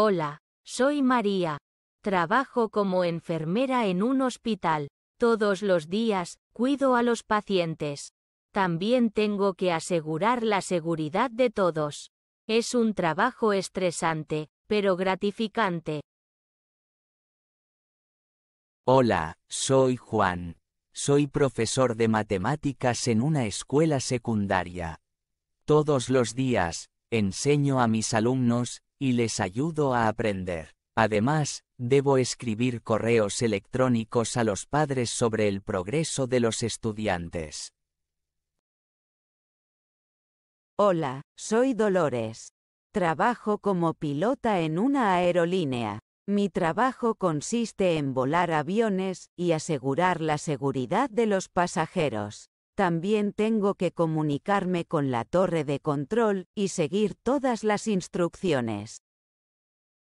Hola, soy María. Trabajo como enfermera en un hospital. Todos los días, cuido a los pacientes. También tengo que asegurar la seguridad de todos. Es un trabajo estresante, pero gratificante. Hola, soy Juan. Soy profesor de matemáticas en una escuela secundaria. Todos los días, enseño a mis alumnos y les ayudo a aprender. Además, debo escribir correos electrónicos a los padres sobre el progreso de los estudiantes. Hola, soy Dolores. Trabajo como pilota en una aerolínea. Mi trabajo consiste en volar aviones y asegurar la seguridad de los pasajeros. También tengo que comunicarme con la torre de control y seguir todas las instrucciones.